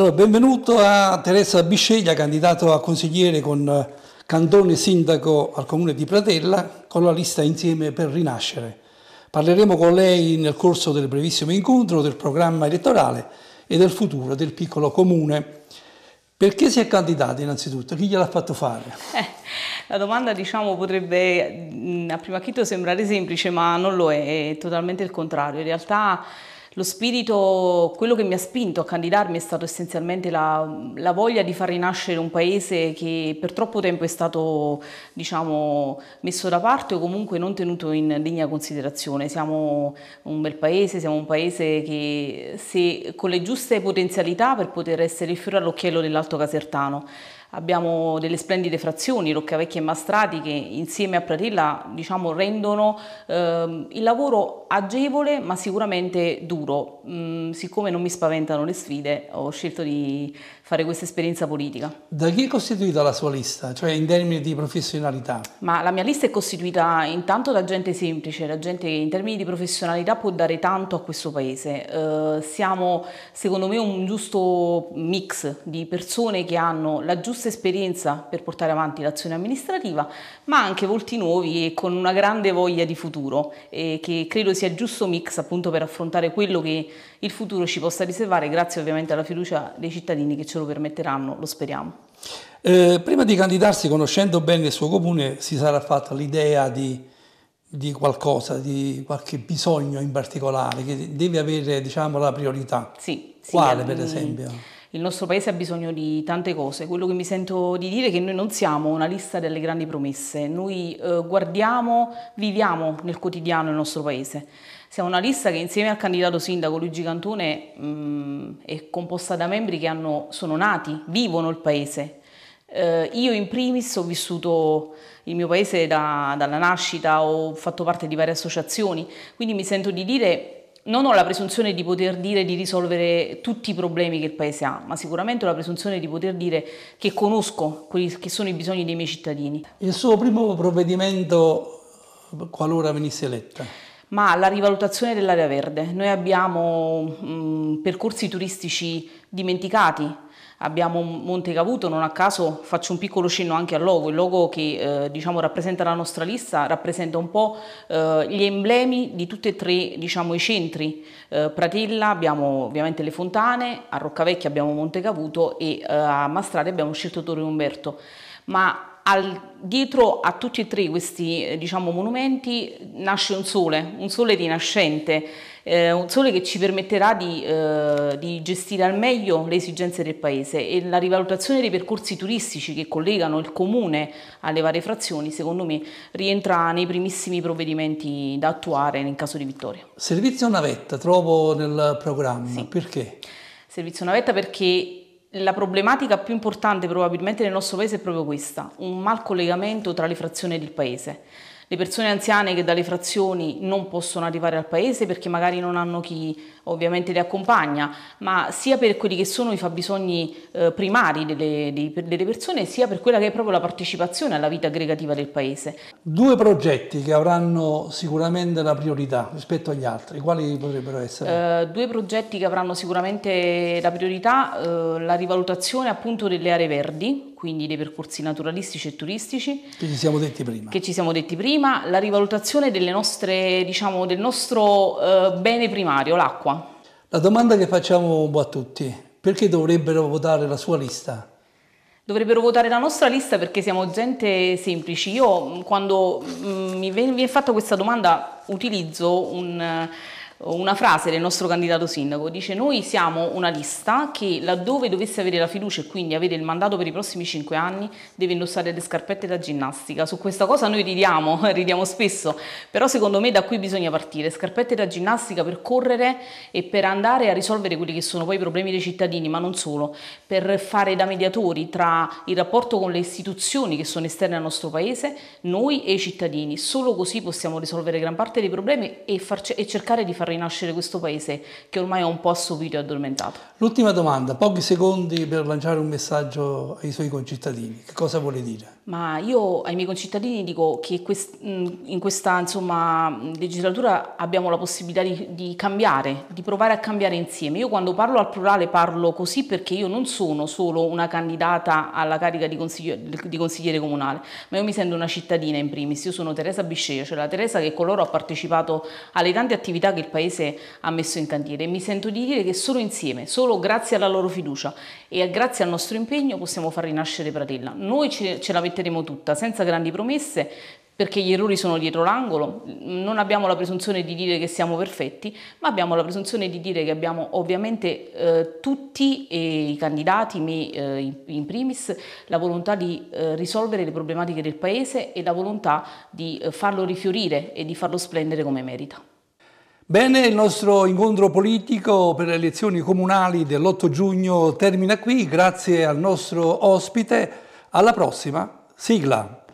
Allora, benvenuto a Teresa Bisceglia, candidato a consigliere con eh, Cantone Sindaco al Comune di Pratella, con la lista Insieme per Rinascere. Parleremo con lei nel corso del brevissimo incontro del programma elettorale e del futuro del piccolo comune. Perché si è candidata innanzitutto? Chi gliel'ha fatto fare? Eh, la domanda diciamo, potrebbe mm, a prima acchito sembrare semplice ma non lo è, è totalmente il contrario. In realtà lo spirito, quello che mi ha spinto a candidarmi è stato essenzialmente la, la voglia di far rinascere un paese che per troppo tempo è stato diciamo, messo da parte o comunque non tenuto in degna considerazione. Siamo un bel paese, siamo un paese che se, con le giuste potenzialità per poter essere il fiore all'occhiello dell'Alto Casertano. Abbiamo delle splendide frazioni, Roccavecchia e Mastrati, che insieme a Pratilla diciamo, rendono eh, il lavoro agevole ma sicuramente duro. Mm, siccome non mi spaventano le sfide, ho scelto di fare questa esperienza politica. Da chi è costituita la sua lista, cioè in termini di professionalità? Ma la mia lista è costituita intanto da gente semplice, da gente che in termini di professionalità può dare tanto a questo paese. Eh, siamo secondo me un giusto mix di persone che hanno la giusta giusta esperienza per portare avanti l'azione amministrativa, ma anche volti nuovi e con una grande voglia di futuro, eh, che credo sia il giusto mix appunto per affrontare quello che il futuro ci possa riservare, grazie ovviamente alla fiducia dei cittadini che ce lo permetteranno, lo speriamo. Eh, prima di candidarsi, conoscendo bene il suo comune, si sarà fatta l'idea di, di, qualcosa, di qualche bisogno in particolare che deve avere diciamo, la priorità. Sì, sì Quale, per mm, esempio? il nostro paese ha bisogno di tante cose. Quello che mi sento di dire è che noi non siamo una lista delle grandi promesse, noi eh, guardiamo, viviamo nel quotidiano il nostro paese. Siamo una lista che insieme al candidato sindaco Luigi Cantone mh, mm, è composta da membri che hanno, sono nati, vivono il paese. Eh, io in primis ho vissuto il mio paese da, dalla nascita, ho fatto parte di varie associazioni, quindi mi sento di dire non ho la presunzione di poter dire di risolvere tutti i problemi che il Paese ha, ma sicuramente ho la presunzione di poter dire che conosco quelli che sono i bisogni dei miei cittadini. Il suo primo provvedimento qualora venisse eletta? Ma la rivalutazione dell'area verde. Noi abbiamo mh, mm, percorsi turistici dimenticati, Abbiamo Monte Cavuto, non a caso faccio un piccolo cenno anche al logo, il logo che eh, diciamo, rappresenta la nostra lista, rappresenta un po' eh, gli emblemi di tutti e tre diciamo, i centri, eh, Pratella abbiamo ovviamente le fontane, a Roccavecchia abbiamo Monte Cavuto e eh, a Mastrade abbiamo scelto Torre Umberto. Ma al, dietro a tutti e tre questi eh, diciamo, monumenti nasce un sole, un sole rinascente eh, un sole che ci permetterà di, eh, di, gestire al meglio le esigenze del Paese e la rivalutazione dei percorsi turistici che collegano il Comune alle varie frazioni secondo me rientra nei primissimi provvedimenti da attuare in caso di vittoria. Servizio navetta trovo nel programma, sì. perché? Servizio navetta perché la problematica più importante probabilmente nel nostro paese è proprio questa, un mal collegamento tra le frazioni del paese le persone anziane che dalle frazioni non possono arrivare al paese perché magari non hanno chi ovviamente le accompagna, ma sia per quelli che sono i fabbisogni eh, primari delle, delle persone, sia per quella che è proprio la partecipazione alla vita aggregativa del paese. Due progetti che avranno sicuramente la priorità rispetto agli altri, quali potrebbero essere? Eh, due progetti che avranno sicuramente la priorità, eh, la rivalutazione appunto delle aree verdi, quindi dei percorsi naturalistici e turistici. Che ci siamo detti prima. Che ci siamo detti prima, la rivalutazione nostre, diciamo, del nostro eh, bene primario, l'acqua. La domanda che facciamo un po' a tutti, perché dovrebbero votare la sua lista? dovrebbero votare la nostra lista perché siamo gente semplici. Io mm, quando mm, mi viene fatta questa domanda utilizzo un, una frase del nostro candidato sindaco, dice noi siamo una lista che laddove dovesse avere la fiducia e quindi avere il mandato per i prossimi cinque anni deve indossare le scarpette da ginnastica. Su questa cosa noi ridiamo, ridiamo spesso, però secondo me da qui bisogna partire, scarpette da ginnastica per correre e per andare a risolvere quelli che sono poi i problemi dei cittadini, ma non solo, per fare da mediatori tra il rapporto con le istituzioni che sono esterne al nostro paese, noi e i cittadini. Solo così possiamo risolvere gran parte dei problemi e, farci, e cercare di far rinascere questo paese che ormai è un po' assopito e addormentato. L'ultima domanda, pochi secondi per lanciare un messaggio ai suoi concittadini, che cosa vuole dire? Ma io ai miei concittadini dico che in questa insomma, legislatura abbiamo la possibilità di, di cambiare, di provare a cambiare insieme. Io quando parlo al plurale parlo così perché io non sono solo una candidata alla carica di consigliere, di consigliere comunale, ma io mi sento una cittadina in primis. Io sono Teresa Bisceglia, cioè la Teresa che con loro ha partecipato alle tante attività che il Paese Paese ha messo in cantiere e mi sento di dire che solo insieme, solo grazie alla loro fiducia e grazie al nostro impegno possiamo far rinascere Pratella. Noi ce, ce la metteremo tutta, senza grandi promesse, perché gli errori sono dietro l'angolo, non abbiamo la presunzione di dire che siamo perfetti, ma abbiamo la presunzione di dire che abbiamo ovviamente eh, tutti eh, i candidati, me eh, in primis, la volontà di eh, risolvere le problematiche del Paese e la volontà di eh, farlo rifiorire e di farlo splendere come merita. Bene, il nostro incontro politico per le elezioni comunali dell'8 giugno termina qui, grazie al nostro ospite, alla prossima, sigla.